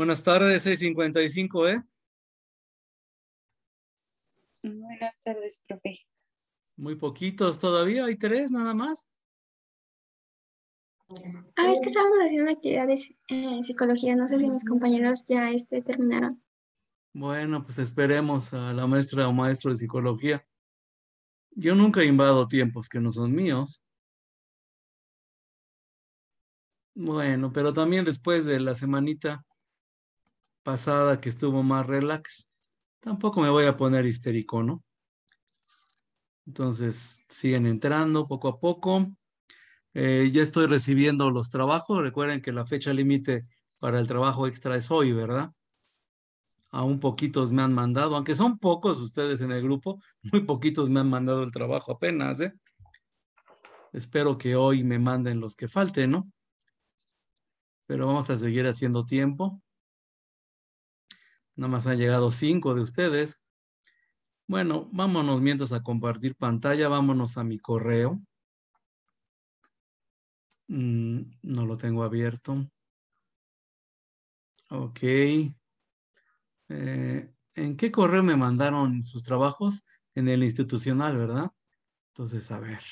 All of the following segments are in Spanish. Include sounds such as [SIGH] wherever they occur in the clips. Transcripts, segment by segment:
Buenas tardes, 655, ¿eh? Buenas tardes, profe. Muy poquitos todavía, hay tres nada más. Ah, es que estábamos haciendo actividades en eh, psicología, no sé si mis compañeros ya este, terminaron. Bueno, pues esperemos a la maestra o maestro de psicología. Yo nunca invado tiempos que no son míos. Bueno, pero también después de la semanita pasada que estuvo más relax, tampoco me voy a poner histérico, ¿no? Entonces, siguen entrando poco a poco. Eh, ya estoy recibiendo los trabajos. Recuerden que la fecha límite para el trabajo extra es hoy, ¿verdad? Aún poquitos me han mandado, aunque son pocos ustedes en el grupo, [LAUGHS] muy poquitos me han mandado el trabajo apenas, ¿eh? Espero que hoy me manden los que falten, ¿no? Pero vamos a seguir haciendo tiempo. Nada más han llegado cinco de ustedes. Bueno, vámonos mientras a compartir pantalla, vámonos a mi correo. Mm, no lo tengo abierto. Ok. Eh, ¿En qué correo me mandaron sus trabajos? En el institucional, ¿verdad? Entonces, a ver.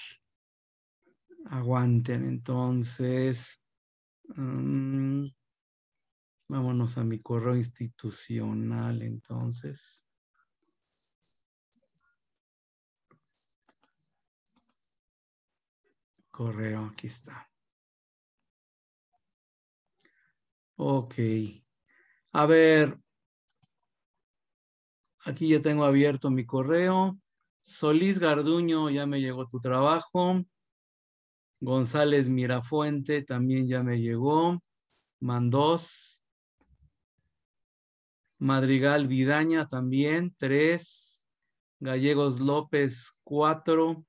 Aguanten, entonces. Mm, Vámonos a mi correo institucional entonces. Correo, aquí está. Ok. A ver, aquí ya tengo abierto mi correo. Solís Garduño, ya me llegó tu trabajo. González Mirafuente, también ya me llegó. Mandós, Madrigal Vidaña también, tres. Gallegos López, cuatro.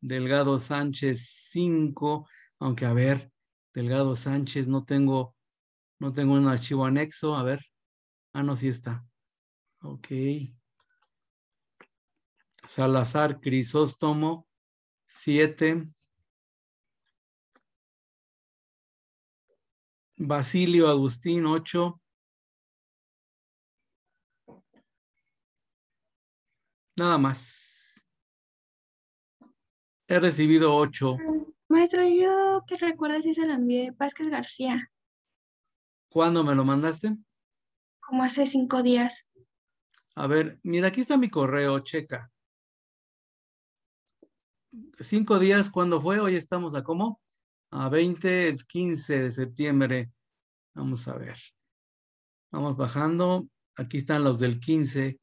Delgado Sánchez, cinco. Aunque a ver, Delgado Sánchez, no tengo, no tengo un archivo anexo. A ver. Ah, no, sí está. Ok. Salazar Crisóstomo, siete. Basilio Agustín, ocho. Nada más. He recibido ocho. Maestro, yo que recuerdo si se la envié Vázquez García. ¿Cuándo me lo mandaste? Como hace cinco días. A ver, mira, aquí está mi correo, checa. Cinco días, ¿cuándo fue? Hoy estamos a cómo? A 20, 15 de septiembre. Vamos a ver. Vamos bajando. Aquí están los del 15.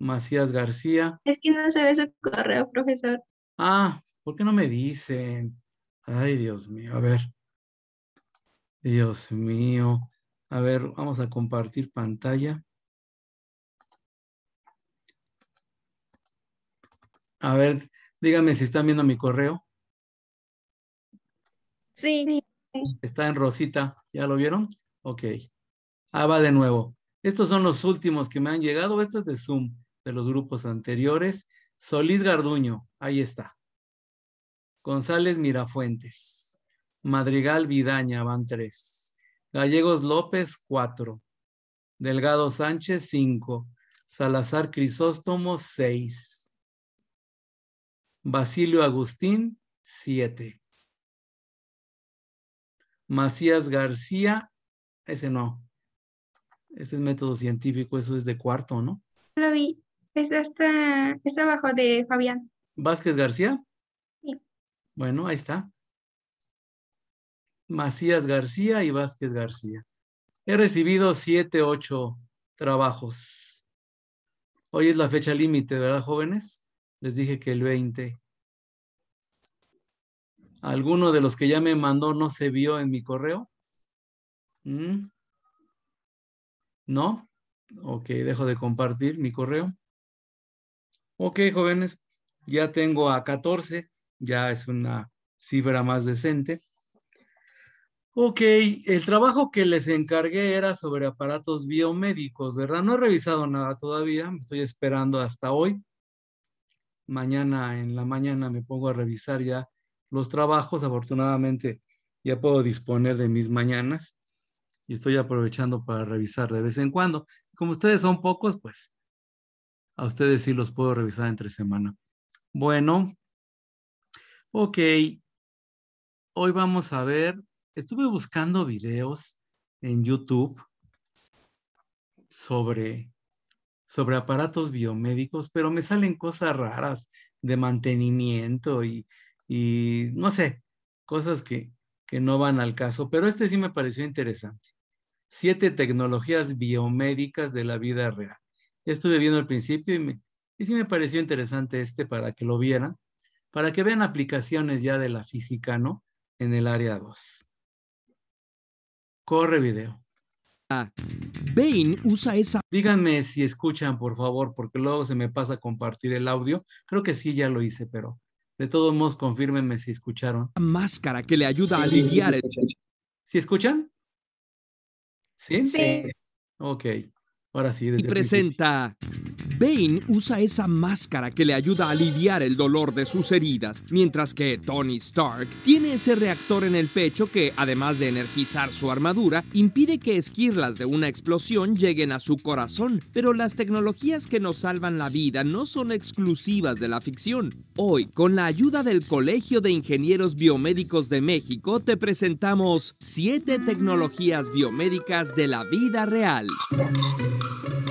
Macías García. Es que no se ve su correo, profesor. Ah, ¿por qué no me dicen? Ay, Dios mío, a ver. Dios mío. A ver, vamos a compartir pantalla. A ver, dígame si están viendo mi correo. Sí. Está en rosita. ¿Ya lo vieron? Ok. Ah, va de nuevo. Estos son los últimos que me han llegado. Esto es de Zoom de los grupos anteriores. Solís Garduño, ahí está. González Mirafuentes. Madrigal Vidaña, van tres. Gallegos López, cuatro. Delgado Sánchez, cinco. Salazar Crisóstomo, seis. Basilio Agustín, siete. Macías García, ese no. Ese es método científico, eso es de cuarto, ¿no? Lo vi. Es, está, es de Fabián. ¿Vázquez García? Sí. Bueno, ahí está. Macías García y Vázquez García. He recibido siete, ocho trabajos. Hoy es la fecha límite, ¿verdad, jóvenes? Les dije que el 20. ¿Alguno de los que ya me mandó no se vio en mi correo? ¿Mm? ¿No? Ok, dejo de compartir mi correo. Ok, jóvenes, ya tengo a 14, ya es una cifra más decente. Ok, el trabajo que les encargué era sobre aparatos biomédicos, ¿verdad? No he revisado nada todavía, me estoy esperando hasta hoy. Mañana en la mañana me pongo a revisar ya los trabajos. Afortunadamente ya puedo disponer de mis mañanas y estoy aprovechando para revisar de vez en cuando. Como ustedes son pocos, pues a ustedes sí los puedo revisar entre semana. Bueno, ok. Hoy vamos a ver, estuve buscando videos en YouTube sobre, sobre aparatos biomédicos, pero me salen cosas raras de mantenimiento y, y no sé, cosas que, que no van al caso, pero este sí me pareció interesante. Siete tecnologías biomédicas de la vida real estuve viendo al principio y, sí me pareció interesante este para que lo vieran, para que vean aplicaciones ya de la física, ¿no? En el área 2. Corre video. Ah, usa esa. Díganme si escuchan, por favor, porque luego se me pasa a compartir el audio. Creo que sí, ya lo hice, pero de todos modos, confírmenme si escucharon. Máscara que le ayuda a aliviar el. ¿Sí escuchan? ¿Sí? Sí. Ok. Ahora sí, desde y presenta. Bane usa esa máscara que le ayuda a aliviar el dolor de sus heridas, mientras que Tony Stark tiene ese reactor en el pecho que, además de energizar su armadura, impide que esquirlas de una explosión lleguen a su corazón. Pero las tecnologías que nos salvan la vida no son exclusivas de la ficción. Hoy, con la ayuda del Colegio de Ingenieros Biomédicos de México, te presentamos 7 tecnologías biomédicas de la vida real. Thank you.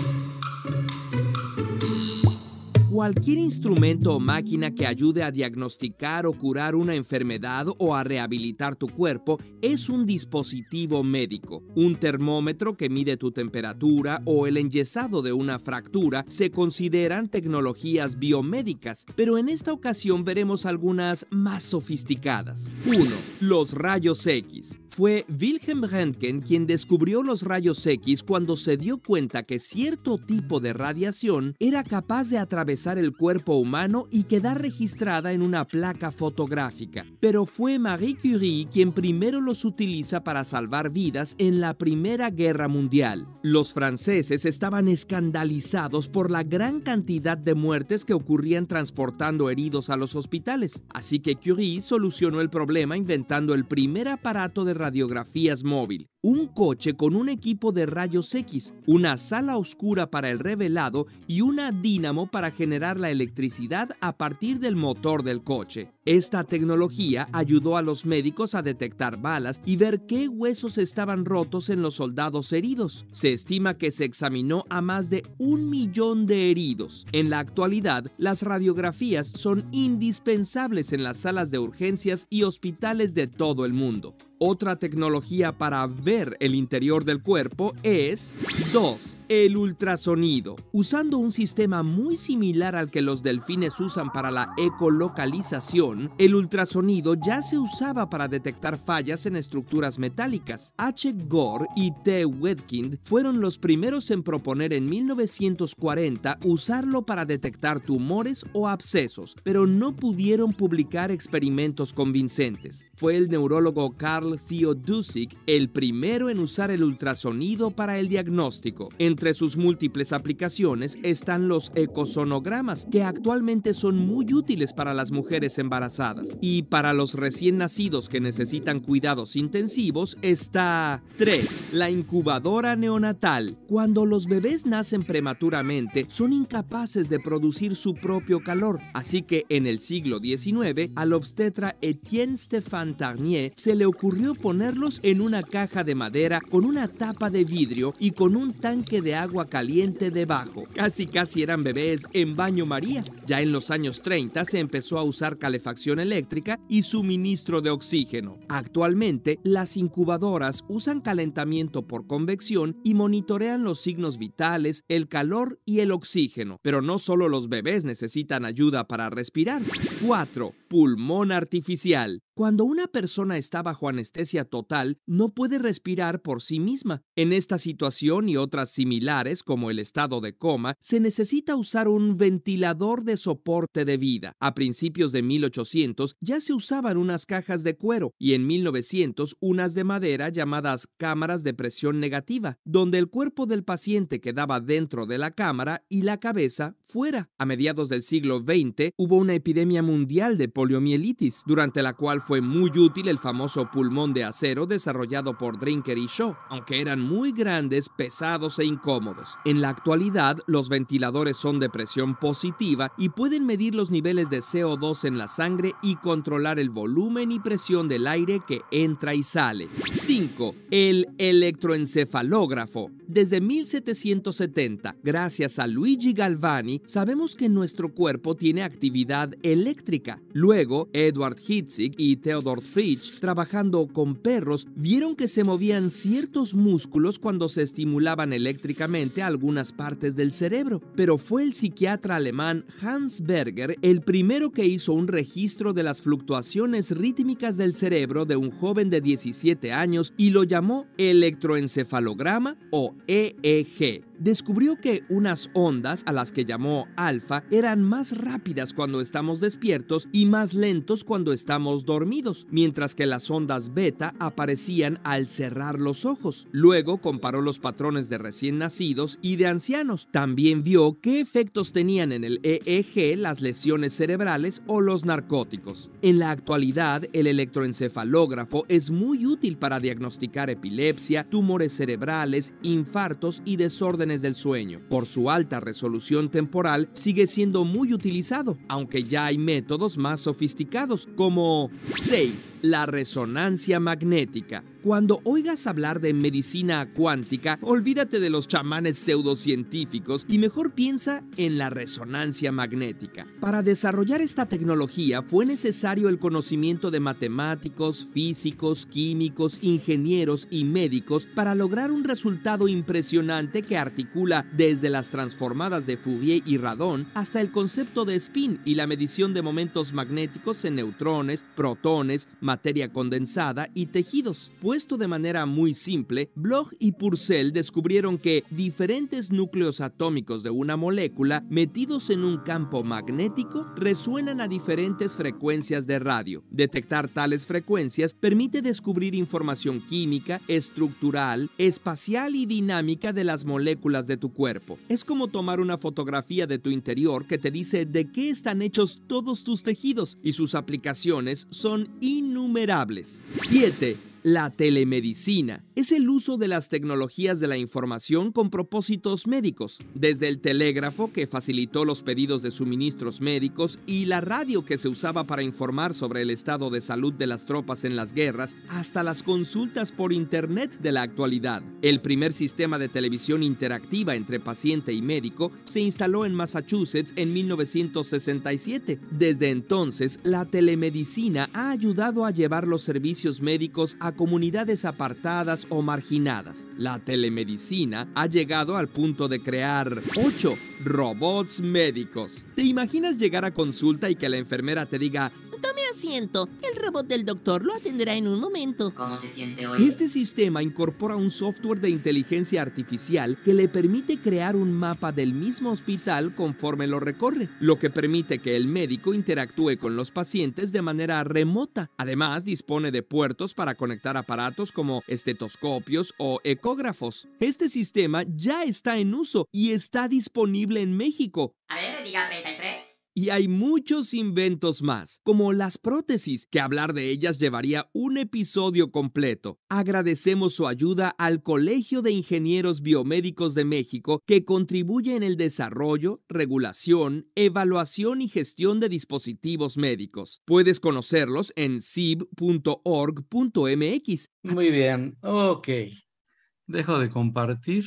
Cualquier instrumento o máquina que ayude a diagnosticar o curar una enfermedad o a rehabilitar tu cuerpo es un dispositivo médico. Un termómetro que mide tu temperatura o el enyesado de una fractura se consideran tecnologías biomédicas, pero en esta ocasión veremos algunas más sofisticadas. 1. Los rayos X. Fue Wilhelm Röntgen quien descubrió los rayos X cuando se dio cuenta que cierto tipo de radiación era capaz de atravesar el cuerpo humano y quedar registrada en una placa fotográfica. Pero fue Marie Curie quien primero los utiliza para salvar vidas en la Primera Guerra Mundial. Los franceses estaban escandalizados por la gran cantidad de muertes que ocurrían transportando heridos a los hospitales, así que Curie solucionó el problema inventando el primer aparato de radiografías móvil, un coche con un equipo de rayos X, una sala oscura para el revelado y una dínamo para generar la electricidad a partir del motor del coche. Esta tecnología ayudó a los médicos a detectar balas y ver qué huesos estaban rotos en los soldados heridos. Se estima que se examinó a más de un millón de heridos. En la actualidad, las radiografías son indispensables en las salas de urgencias y hospitales de todo el mundo. Otra tecnología para ver el interior del cuerpo es 2. El ultrasonido. Usando un sistema muy similar al que los delfines usan para la ecolocalización, el ultrasonido ya se usaba para detectar fallas en estructuras metálicas. H. Gore y T. Wedkind fueron los primeros en proponer en 1940 usarlo para detectar tumores o abscesos, pero no pudieron publicar experimentos convincentes. Fue el neurólogo Carl Theodusic, el primero en usar el ultrasonido para el diagnóstico. Entre sus múltiples aplicaciones están los ecosonogramas, que actualmente son muy útiles para las mujeres embarazadas. Y para los recién nacidos que necesitan cuidados intensivos está 3. La incubadora neonatal. Cuando los bebés nacen prematuramente, son incapaces de producir su propio calor, así que en el siglo XIX al obstetra Etienne Stéphane Tarnier se le ocurrió ponerlos en una caja de madera con una tapa de vidrio y con un tanque de agua caliente debajo. Casi casi eran bebés en baño María. Ya en los años 30 se empezó a usar calefacción eléctrica y suministro de oxígeno. Actualmente, las incubadoras usan calentamiento por convección y monitorean los signos vitales, el calor y el oxígeno. Pero no solo los bebés necesitan ayuda para respirar. 4. Pulmón artificial. Cuando una persona está bajo anestesia total, no puede respirar por sí misma. En esta situación y otras similares, como el estado de coma, se necesita usar un ventilador de soporte de vida. A principios de 1800 ya se usaban unas cajas de cuero y en 1900 unas de madera llamadas cámaras de presión negativa, donde el cuerpo del paciente quedaba dentro de la cámara y la cabeza fuera. A mediados del siglo XX hubo una epidemia mundial de poliomielitis, durante la cual fue muy útil el famoso pulmón de acero desarrollado por Drinker y Shaw, aunque eran muy grandes, pesados e incómodos. En la actualidad, los ventiladores son de presión positiva y pueden medir los niveles de CO2 en la sangre y controlar el volumen y presión del aire que entra y sale. 5. El electroencefalógrafo. Desde 1770, gracias a Luigi Galvani, sabemos que nuestro cuerpo tiene actividad eléctrica. Luego, Edward Hitzig y Theodor Fritsch, trabajando con perros, vieron que se movían ciertos músculos cuando se estimulaban eléctricamente algunas partes del cerebro. Pero fue el psiquiatra alemán Hans Berger el primero que hizo un registro de las fluctuaciones rítmicas del cerebro de un joven de 17 años y lo llamó electroencefalograma o EEG descubrió que unas ondas, a las que llamó alfa, eran más rápidas cuando estamos despiertos y más lentos cuando estamos dormidos, mientras que las ondas beta aparecían al cerrar los ojos. Luego comparó los patrones de recién nacidos y de ancianos. También vio qué efectos tenían en el EEG las lesiones cerebrales o los narcóticos. En la actualidad, el electroencefalógrafo es muy útil para diagnosticar epilepsia, tumores cerebrales, infartos y desórdenes del sueño. Por su alta resolución temporal, sigue siendo muy utilizado, aunque ya hay métodos más sofisticados, como 6. La resonancia magnética. Cuando oigas hablar de medicina cuántica, olvídate de los chamanes pseudocientíficos y mejor piensa en la resonancia magnética. Para desarrollar esta tecnología fue necesario el conocimiento de matemáticos, físicos, químicos, ingenieros y médicos para lograr un resultado impresionante que desde las transformadas de Fourier y Radon hasta el concepto de spin y la medición de momentos magnéticos en neutrones, protones, materia condensada y tejidos. Puesto de manera muy simple, Bloch y Purcell descubrieron que diferentes núcleos atómicos de una molécula metidos en un campo magnético resuenan a diferentes frecuencias de radio. Detectar tales frecuencias permite descubrir información química, estructural, espacial y dinámica de las moléculas de tu cuerpo. Es como tomar una fotografía de tu interior que te dice de qué están hechos todos tus tejidos y sus aplicaciones son innumerables. 7. La telemedicina es el uso de las tecnologías de la información con propósitos médicos, desde el telégrafo que facilitó los pedidos de suministros médicos y la radio que se usaba para informar sobre el estado de salud de las tropas en las guerras, hasta las consultas por Internet de la actualidad. El primer sistema de televisión interactiva entre paciente y médico se instaló en Massachusetts en 1967. Desde entonces, la telemedicina ha ayudado a llevar los servicios médicos a comunidades apartadas o marginadas. La telemedicina ha llegado al punto de crear 8 robots médicos. ¿Te imaginas llegar a consulta y que la enfermera te diga, Tome asiento. El robot del doctor lo atenderá en un momento. ¿Cómo se siente hoy? Este sistema incorpora un software de inteligencia artificial que le permite crear un mapa del mismo hospital conforme lo recorre, lo que permite que el médico interactúe con los pacientes de manera remota. Además, dispone de puertos para conectar aparatos como estetoscopios o ecógrafos. Este sistema ya está en uso y está disponible en México. A ver, diga y hay muchos inventos más, como las prótesis, que hablar de ellas llevaría un episodio completo. Agradecemos su ayuda al Colegio de Ingenieros Biomédicos de México, que contribuye en el desarrollo, regulación, evaluación y gestión de dispositivos médicos. Puedes conocerlos en cib.org.mx. Muy bien, ok. Dejo de compartir.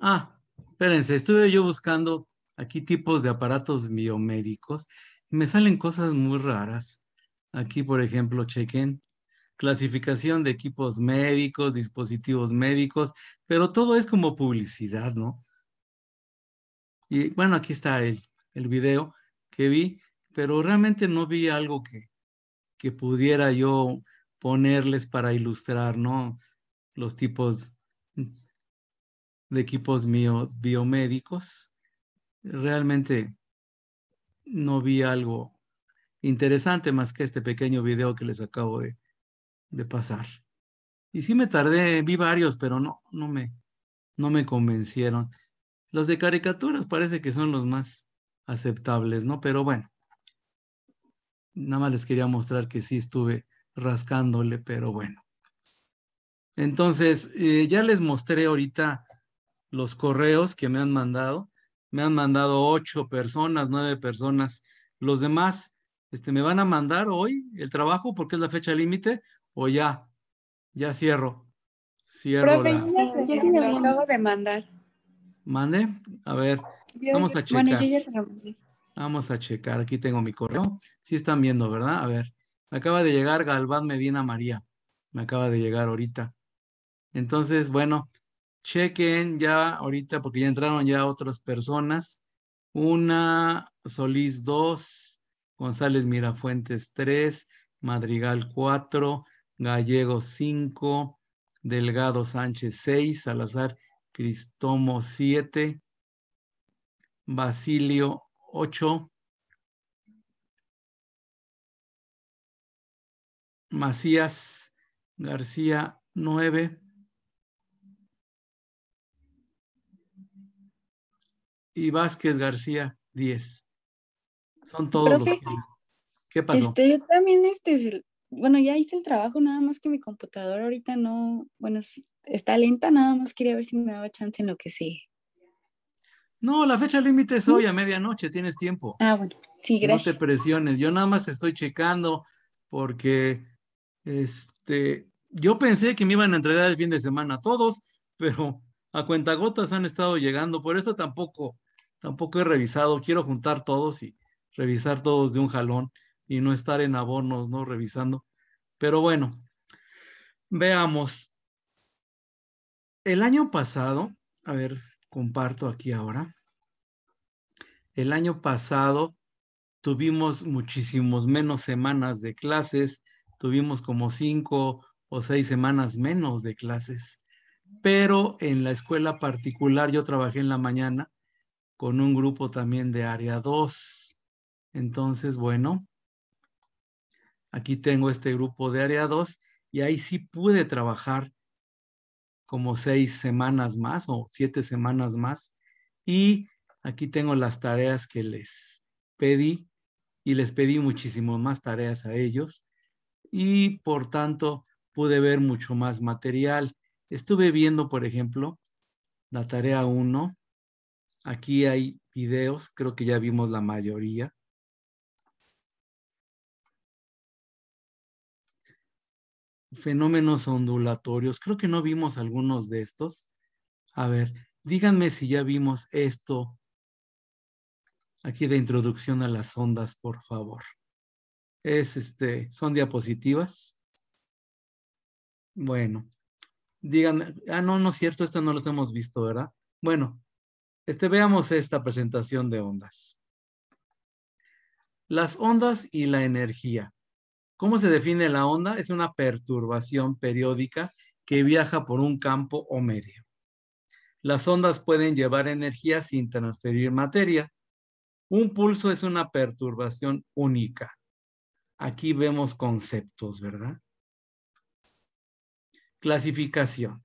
Ah, espérense, estuve yo buscando aquí tipos de aparatos biomédicos y me salen cosas muy raras. Aquí, por ejemplo, chequen clasificación de equipos médicos, dispositivos médicos, pero todo es como publicidad, ¿no? Y bueno, aquí está el, video que vi, pero realmente no vi algo que, pudiera yo ponerles para ilustrar, ¿no? Los tipos de equipos biomédicos realmente no vi algo interesante más que este pequeño video que les acabo de, de pasar. Y sí me tardé, vi varios, pero no, no me, no me convencieron. Los de caricaturas parece que son los más aceptables, ¿no? Pero bueno, nada más les quería mostrar que sí estuve rascándole, pero bueno. Entonces, eh, ya les mostré ahorita los correos que me han mandado me han mandado ocho personas, nueve personas. Los demás, este, ¿me van a mandar hoy el trabajo porque es la fecha límite o ya? Ya cierro. Cierro. Profe, yo de mandar. ¿Mande? A ver, vamos a checar. Vamos a checar. Aquí tengo mi correo. Sí están viendo, ¿verdad? A ver. Me acaba de llegar Galván Medina María. Me acaba de llegar ahorita. Entonces, bueno, Chequen ya ahorita, porque ya entraron ya otras personas. Una, Solís 2, González Mirafuentes 3, Madrigal 4, Gallego 5, Delgado Sánchez 6, Salazar Cristomo 7, Basilio 8, Macías García 9, y Vázquez García 10. Son todos los que... ¿Qué pasó? Este, yo también, este, bueno, ya hice el trabajo, nada más que mi computadora ahorita no, bueno, está lenta, nada más quería ver si me daba chance en lo que sigue. No, la fecha límite es hoy a medianoche, tienes tiempo. Ah, bueno, sí, gracias. No te presiones, yo nada más estoy checando porque este, yo pensé que me iban a entregar el fin de semana a todos, pero a cuentagotas han estado llegando, por eso tampoco tampoco he revisado, quiero juntar todos y revisar todos de un jalón y no estar en abonos, ¿no? Revisando. Pero bueno, veamos. El año pasado, a ver, comparto aquí ahora. El año pasado tuvimos muchísimos menos semanas de clases, tuvimos como cinco o seis semanas menos de clases, pero en la escuela particular yo trabajé en la mañana con un grupo también de área 2. Entonces, bueno, aquí tengo este grupo de área 2 y ahí sí pude trabajar como seis semanas más o siete semanas más. Y aquí tengo las tareas que les pedí y les pedí muchísimas más tareas a ellos. Y por tanto, pude ver mucho más material. Estuve viendo, por ejemplo, la tarea 1, Aquí hay videos, creo que ya vimos la mayoría. Fenómenos ondulatorios, creo que no vimos algunos de estos. A ver, díganme si ya vimos esto aquí de introducción a las ondas, por favor. Es este, son diapositivas. Bueno, díganme, ah, no, no es cierto, esta no los hemos visto, ¿verdad? Bueno, este, veamos esta presentación de ondas. Las ondas y la energía. ¿Cómo se define la onda? Es una perturbación periódica que viaja por un campo o medio. Las ondas pueden llevar energía sin transferir materia. Un pulso es una perturbación única. Aquí vemos conceptos, ¿verdad? Clasificación.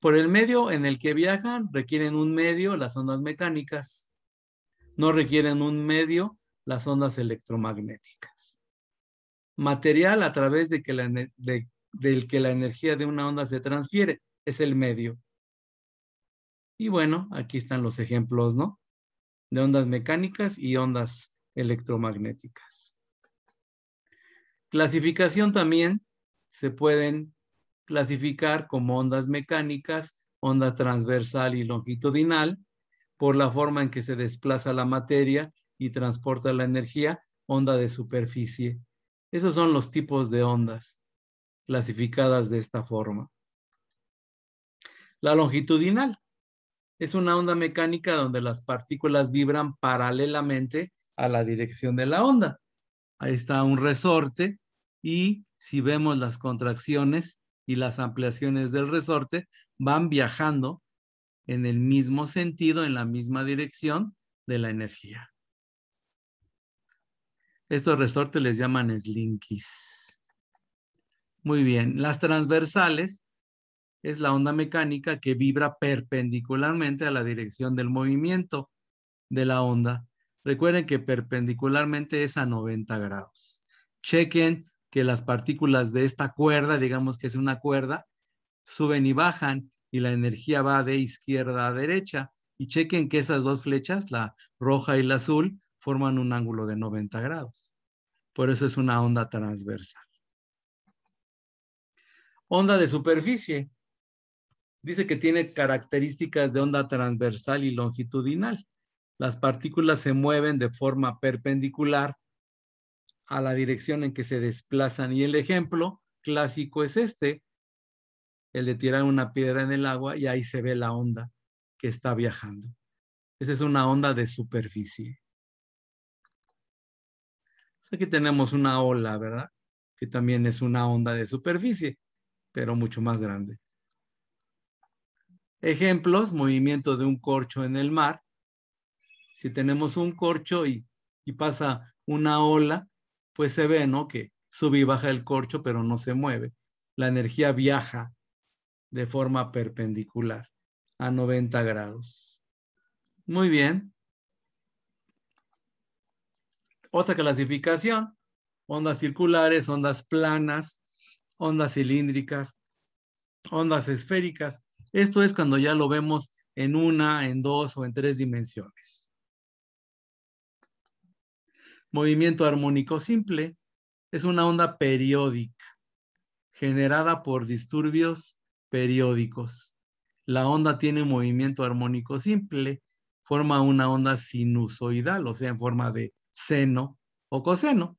Por el medio en el que viajan requieren un medio las ondas mecánicas, no requieren un medio las ondas electromagnéticas. Material a través de que del que la energía de una onda se transfiere es el medio. Y bueno, aquí están los ejemplos, ¿no? De ondas mecánicas y ondas electromagnéticas. Clasificación también se pueden clasificar como ondas mecánicas, onda transversal y longitudinal, por la forma en que se desplaza la materia y transporta la energía, onda de superficie. Esos son los tipos de ondas clasificadas de esta forma. La longitudinal es una onda mecánica donde las partículas vibran paralelamente a la dirección de la onda. Ahí está un resorte y si vemos las contracciones, y las ampliaciones del resorte van viajando en el mismo sentido, en la misma dirección de la energía. Estos resortes les llaman slinkies. Muy bien, las transversales es la onda mecánica que vibra perpendicularmente a la dirección del movimiento de la onda. Recuerden que perpendicularmente es a 90 grados. Chequen que las partículas de esta cuerda, digamos que es una cuerda, suben y bajan y la energía va de izquierda a derecha. Y chequen que esas dos flechas, la roja y la azul, forman un ángulo de 90 grados. Por eso es una onda transversal. Onda de superficie. Dice que tiene características de onda transversal y longitudinal. Las partículas se mueven de forma perpendicular a la dirección en que se desplazan. Y el ejemplo clásico es este, el de tirar una piedra en el agua y ahí se ve la onda que está viajando. Esa es una onda de superficie. Pues aquí tenemos una ola, ¿verdad? Que también es una onda de superficie, pero mucho más grande. Ejemplos, movimiento de un corcho en el mar. Si tenemos un corcho y, y pasa una ola, pues se ve, ¿no? Que sube y baja el corcho, pero no se mueve. La energía viaja de forma perpendicular a 90 grados. Muy bien. Otra clasificación, ondas circulares, ondas planas, ondas cilíndricas, ondas esféricas. Esto es cuando ya lo vemos en una, en dos o en tres dimensiones movimiento armónico simple es una onda periódica generada por disturbios periódicos. La onda tiene un movimiento armónico simple, forma una onda sinusoidal, o sea, en forma de seno o coseno.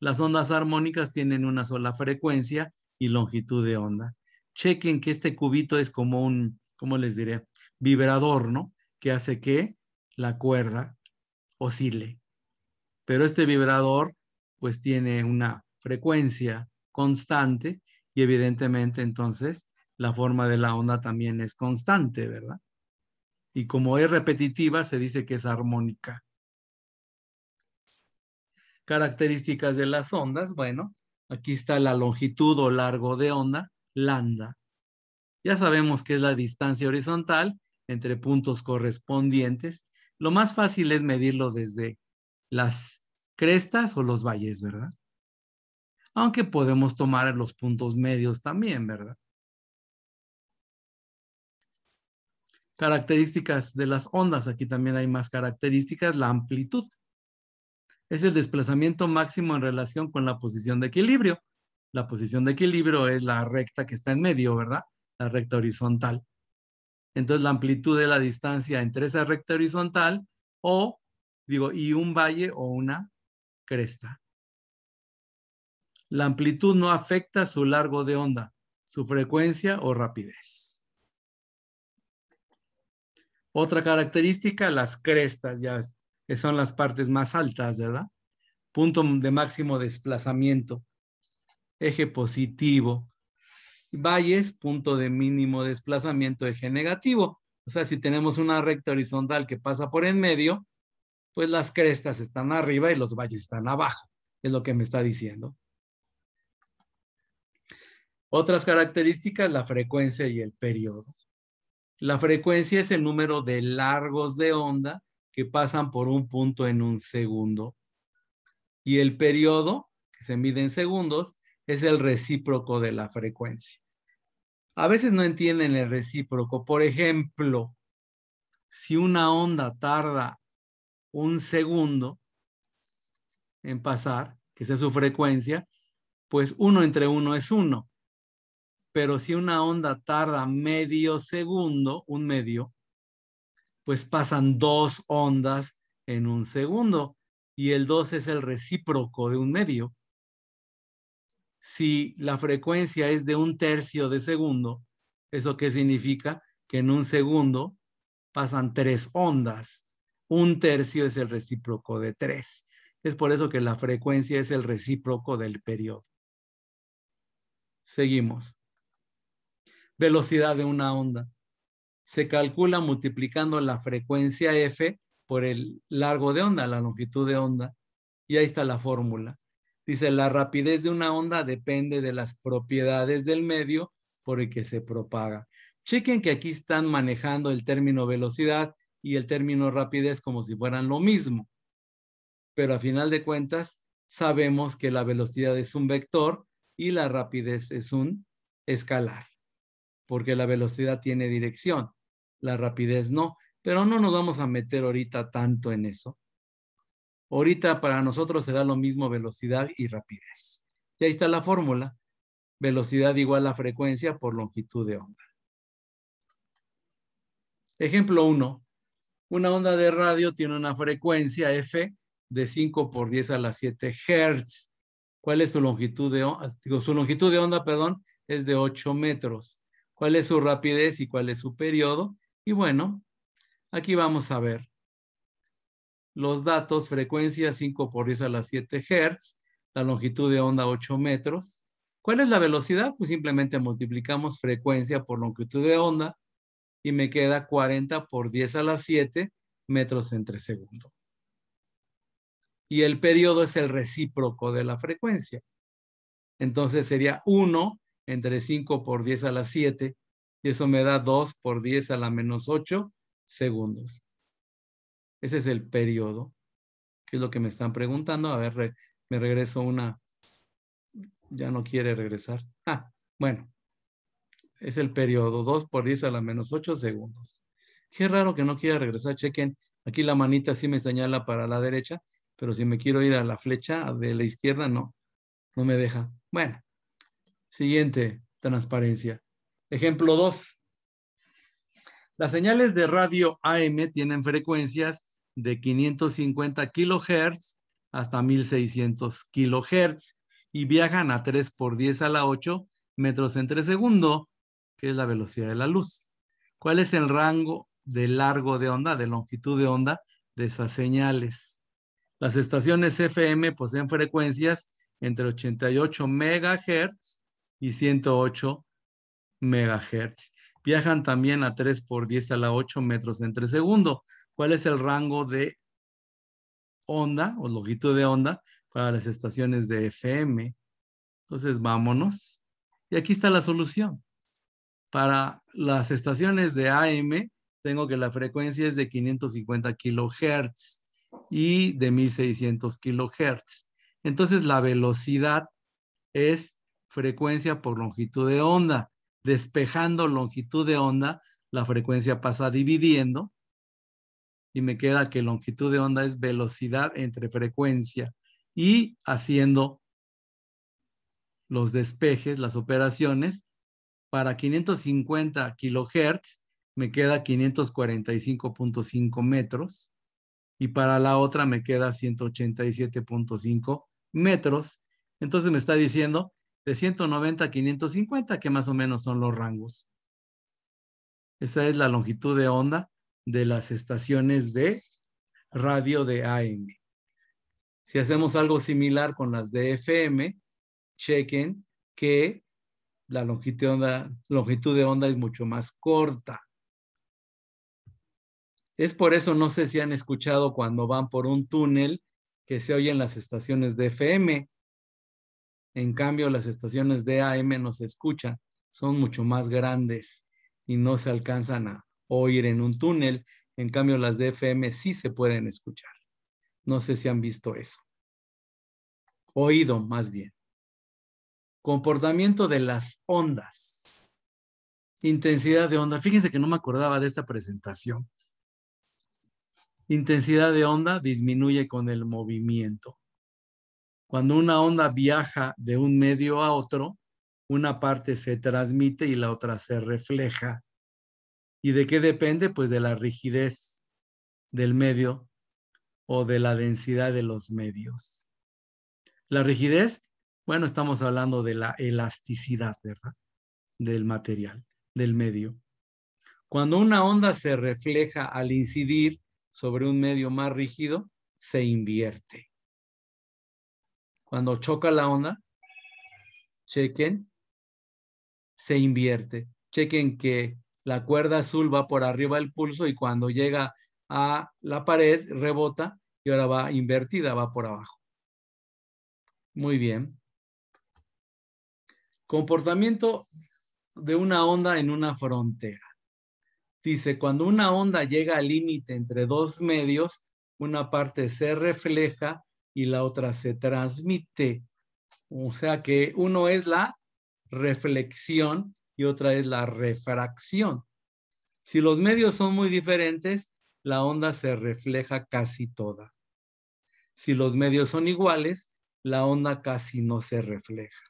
Las ondas armónicas tienen una sola frecuencia y longitud de onda. Chequen que este cubito es como un, ¿cómo les diré? Vibrador, ¿no? Que hace que la cuerda oscile. Pero este vibrador pues tiene una frecuencia constante y evidentemente entonces la forma de la onda también es constante, ¿verdad? Y como es repetitiva, se dice que es armónica. Características de las ondas, bueno, aquí está la longitud o largo de onda, lambda. Ya sabemos que es la distancia horizontal entre puntos correspondientes. Lo más fácil es medirlo desde las crestas o los valles, ¿verdad? Aunque podemos tomar los puntos medios también, ¿verdad? Características de las ondas. Aquí también hay más características. La amplitud. Es el desplazamiento máximo en relación con la posición de equilibrio. La posición de equilibrio es la recta que está en medio, ¿verdad? La recta horizontal. Entonces, la amplitud de la distancia entre esa recta horizontal o digo, y un valle o una cresta. La amplitud no afecta su largo de onda, su frecuencia o rapidez. Otra característica, las crestas, ya que son las partes más altas, ¿verdad? Punto de máximo desplazamiento, eje positivo. Valles, punto de mínimo desplazamiento, eje negativo. O sea, si tenemos una recta horizontal que pasa por en medio, pues las crestas están arriba y los valles están abajo, es lo que me está diciendo. Otras características, la frecuencia y el periodo. La frecuencia es el número de largos de onda que pasan por un punto en un segundo. Y el periodo, que se mide en segundos, es el recíproco de la frecuencia. A veces no entienden el recíproco. Por ejemplo, si una onda tarda un segundo en pasar, que sea su frecuencia, pues uno entre uno es uno. Pero si una onda tarda medio segundo, un medio, pues pasan dos ondas en un segundo y el dos es el recíproco de un medio. Si la frecuencia es de un tercio de segundo, ¿eso qué significa? Que en un segundo pasan tres ondas un tercio es el recíproco de tres. Es por eso que la frecuencia es el recíproco del periodo. Seguimos. Velocidad de una onda. Se calcula multiplicando la frecuencia f por el largo de onda, la longitud de onda. Y ahí está la fórmula. Dice, la rapidez de una onda depende de las propiedades del medio por el que se propaga. Chequen que aquí están manejando el término velocidad y el término rapidez como si fueran lo mismo. Pero a final de cuentas, sabemos que la velocidad es un vector y la rapidez es un escalar, porque la velocidad tiene dirección, la rapidez no, pero no nos vamos a meter ahorita tanto en eso. Ahorita para nosotros será lo mismo velocidad y rapidez. Y ahí está la fórmula. Velocidad igual a frecuencia por longitud de onda. Ejemplo 1. Una onda de radio tiene una frecuencia F de 5 por 10 a las 7 Hz. ¿Cuál es su longitud de onda? Su longitud de onda, perdón, es de 8 metros. ¿Cuál es su rapidez y cuál es su periodo? Y bueno, aquí vamos a ver los datos, frecuencia 5 por 10 a las 7 Hz. la longitud de onda 8 metros. ¿Cuál es la velocidad? Pues simplemente multiplicamos frecuencia por longitud de onda y me queda 40 por 10 a la 7 metros entre segundo. Y el periodo es el recíproco de la frecuencia. Entonces sería 1 entre 5 por 10 a la 7 y eso me da 2 por 10 a la menos 8 segundos. Ese es el periodo, ¿Qué es lo que me están preguntando. A ver, me regreso una. Ya no quiere regresar. Ah, bueno es el periodo 2 por 10 a la menos 8 segundos. Qué raro que no quiera regresar. Chequen, aquí la manita sí me señala para la derecha, pero si me quiero ir a la flecha de la izquierda, no, no me deja. Bueno, siguiente transparencia. Ejemplo 2. Las señales de radio AM tienen frecuencias de 550 kilohertz hasta 1600 kilohertz y viajan a 3 por 10 a la 8 metros entre segundo ¿Qué es la velocidad de la luz. ¿Cuál es el rango de largo de onda, de longitud de onda de esas señales? Las estaciones FM poseen frecuencias entre 88 megahertz y 108 megahertz. Viajan también a 3 por 10 a la 8 metros entre segundo. ¿Cuál es el rango de onda o longitud de onda para las estaciones de FM? Entonces, vámonos. Y aquí está la solución. Para las estaciones de AM, tengo que la frecuencia es de 550 kilohertz y de 1600 kilohertz. Entonces, la velocidad es frecuencia por longitud de onda. Despejando longitud de onda, la frecuencia pasa dividiendo y me queda que longitud de onda es velocidad entre frecuencia y haciendo los despejes, las operaciones, para 550 kilohertz me queda 545.5 metros y para la otra me queda 187.5 metros. Entonces me está diciendo de 190 a 550, que más o menos son los rangos. Esa es la longitud de onda de las estaciones de radio de AM. Si hacemos algo similar con las de FM, chequen que la longitud de onda, es mucho más corta. Es por eso, no sé si han escuchado cuando van por un túnel que se oyen las estaciones de FM. En cambio, las estaciones de AM no se escuchan, son mucho más grandes y no se alcanzan a oír en un túnel. En cambio, las de FM sí se pueden escuchar. No sé si han visto eso. Oído, más bien comportamiento de las ondas, intensidad de onda. Fíjense que no me acordaba de esta presentación. Intensidad de onda disminuye con el movimiento. Cuando una onda viaja de un medio a otro, una parte se transmite y la otra se refleja. ¿Y de qué depende? Pues de la rigidez del medio o de la densidad de los medios. La rigidez bueno, estamos hablando de la elasticidad, ¿verdad? Del material, del medio. Cuando una onda se refleja al incidir sobre un medio más rígido, se invierte. Cuando choca la onda, chequen, se invierte. Chequen que la cuerda azul va por arriba del pulso y cuando llega a la pared rebota y ahora va invertida, va por abajo. Muy bien. Comportamiento de una onda en una frontera. Dice, cuando una onda llega al límite entre dos medios, una parte se refleja y la otra se transmite. O sea que uno es la reflexión y otra es la refracción. Si los medios son muy diferentes, la onda se refleja casi toda. Si los medios son iguales, la onda casi no se refleja.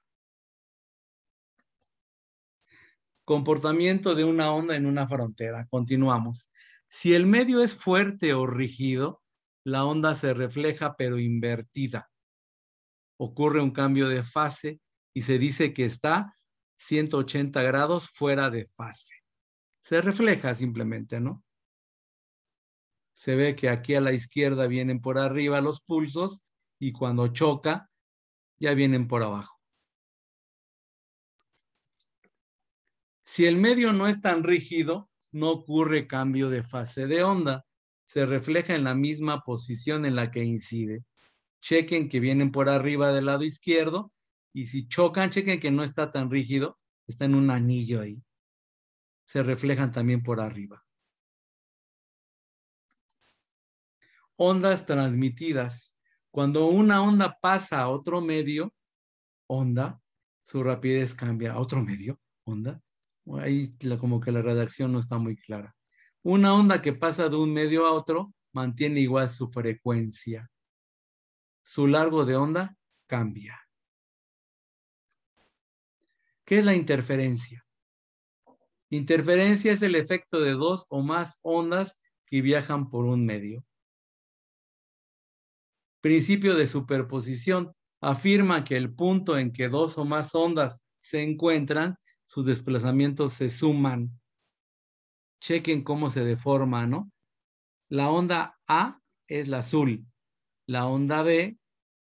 Comportamiento de una onda en una frontera. Continuamos. Si el medio es fuerte o rígido, la onda se refleja pero invertida. Ocurre un cambio de fase y se dice que está 180 grados fuera de fase. Se refleja simplemente, ¿no? Se ve que aquí a la izquierda vienen por arriba los pulsos y cuando choca ya vienen por abajo. Si el medio no es tan rígido, no ocurre cambio de fase de onda. Se refleja en la misma posición en la que incide. Chequen que vienen por arriba del lado izquierdo y si chocan, chequen que no está tan rígido, está en un anillo ahí. Se reflejan también por arriba. Ondas transmitidas. Cuando una onda pasa a otro medio, onda, su rapidez cambia a otro medio, onda, Ahí como que la redacción no está muy clara. Una onda que pasa de un medio a otro mantiene igual su frecuencia. Su largo de onda cambia. ¿Qué es la interferencia? Interferencia es el efecto de dos o más ondas que viajan por un medio. Principio de superposición afirma que el punto en que dos o más ondas se encuentran sus desplazamientos se suman. Chequen cómo se deforma, ¿no? La onda A es la azul, la onda B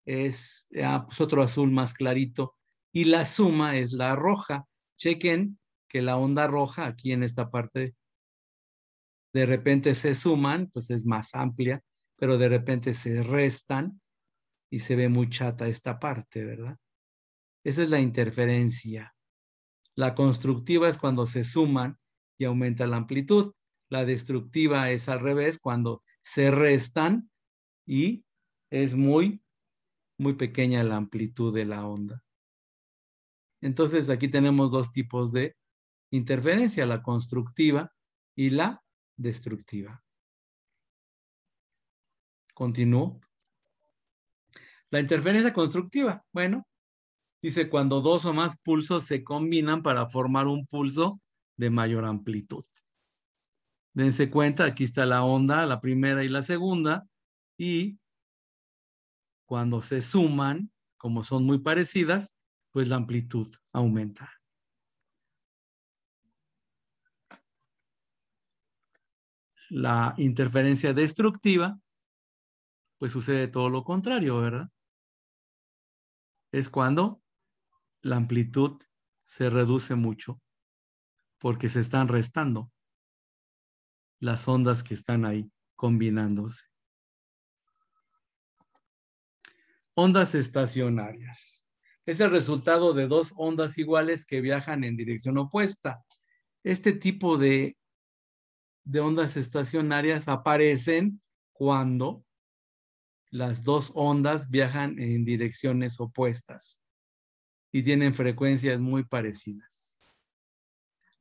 es ah, pues otro azul más clarito y la suma es la roja. Chequen que la onda roja aquí en esta parte de repente se suman, pues es más amplia, pero de repente se restan y se ve muy chata esta parte, ¿verdad? Esa es la interferencia. La constructiva es cuando se suman y aumenta la amplitud. La destructiva es al revés, cuando se restan y es muy, muy pequeña la amplitud de la onda. Entonces aquí tenemos dos tipos de interferencia, la constructiva y la destructiva. Continúo. La interferencia constructiva. Bueno, Dice, cuando dos o más pulsos se combinan para formar un pulso de mayor amplitud. Dense cuenta, aquí está la onda, la primera y la segunda, y cuando se suman, como son muy parecidas, pues la amplitud aumenta. La interferencia destructiva, pues sucede todo lo contrario, ¿verdad? Es cuando la amplitud se reduce mucho porque se están restando las ondas que están ahí combinándose. Ondas estacionarias. Es el resultado de dos ondas iguales que viajan en dirección opuesta. Este tipo de, de ondas estacionarias aparecen cuando las dos ondas viajan en direcciones opuestas y tienen frecuencias muy parecidas.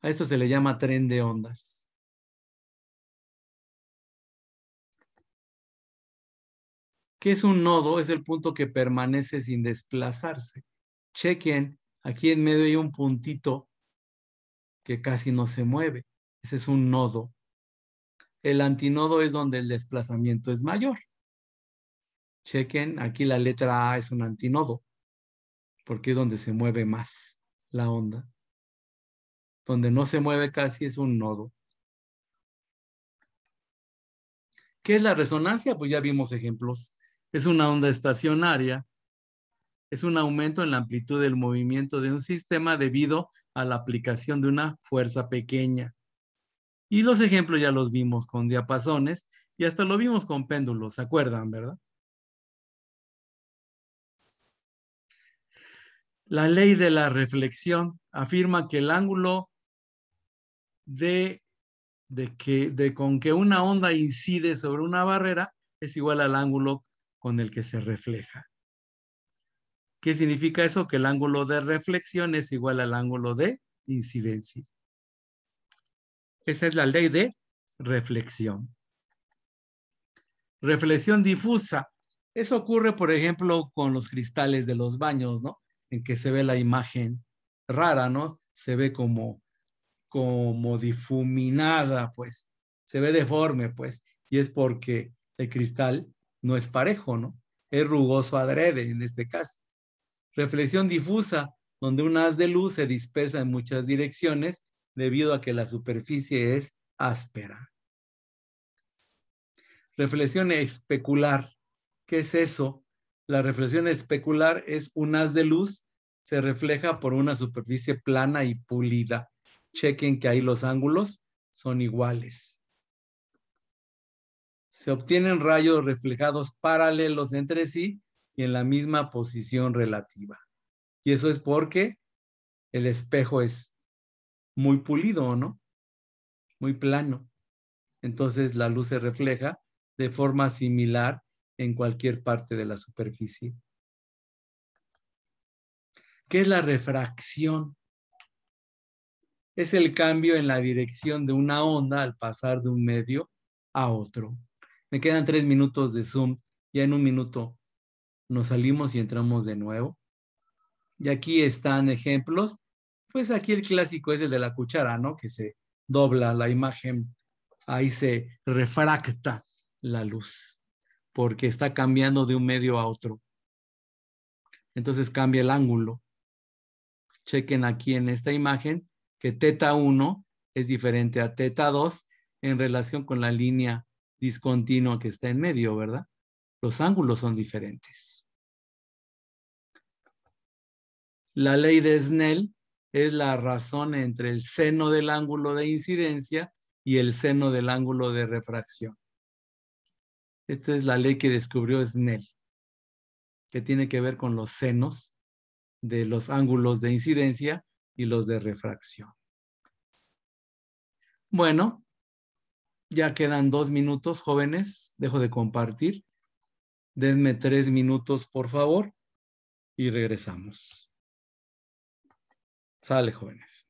A esto se le llama tren de ondas. ¿Qué es un nodo? Es el punto que permanece sin desplazarse. Chequen, aquí en medio hay un puntito que casi no se mueve. Ese es un nodo. El antinodo es donde el desplazamiento es mayor. Chequen, aquí la letra A es un antinodo porque es donde se mueve más la onda. Donde no se mueve casi es un nodo. ¿Qué es la resonancia? Pues ya vimos ejemplos. Es una onda estacionaria. Es un aumento en la amplitud del movimiento de un sistema debido a la aplicación de una fuerza pequeña. Y los ejemplos ya los vimos con diapasones y hasta lo vimos con péndulos, ¿se acuerdan, verdad? La ley de la reflexión afirma que el ángulo de, con que una onda incide sobre una barrera es igual al ángulo con el que se refleja. ¿Qué significa eso? Que el ángulo de reflexión es igual al ángulo de incidencia. Esa es la ley de reflexión. Reflexión difusa. Eso ocurre, por ejemplo, con los cristales de los baños, ¿no? en que se ve la imagen rara, ¿no? Se ve como, como difuminada, pues, se ve deforme, pues, y es porque el cristal no es parejo, ¿no? Es rugoso adrede en este caso. Reflexión difusa, donde un haz de luz se dispersa en muchas direcciones debido a que la superficie es áspera. Reflexión especular, ¿qué es eso? La reflexión especular es un haz de luz, se refleja por una superficie plana y pulida. Chequen que ahí los ángulos son iguales. Se obtienen rayos reflejados paralelos entre sí y en la misma posición relativa. Y eso es porque el espejo es muy pulido, ¿no? Muy plano. Entonces la luz se refleja de forma similar en cualquier parte de la superficie. ¿Qué es la refracción? Es el cambio en la dirección de una onda al pasar de un medio a otro. Me quedan tres minutos de Zoom. Ya en un minuto nos salimos y entramos de nuevo. Y aquí están ejemplos. Pues aquí el clásico es el de la cuchara, ¿no? Que se dobla la imagen, ahí se refracta la luz porque está cambiando de un medio a otro. Entonces cambia el ángulo. Chequen aquí en esta imagen que teta 1 es diferente a teta 2 en relación con la línea discontinua que está en medio, ¿verdad? Los ángulos son diferentes. La ley de Snell es la razón entre el seno del ángulo de incidencia y el seno del ángulo de refracción. Esta es la ley que descubrió Snell, que tiene que ver con los senos de los ángulos de incidencia y los de refracción. Bueno, ya quedan dos minutos, jóvenes. Dejo de compartir. Denme tres minutos, por favor, y regresamos. Sale, jóvenes.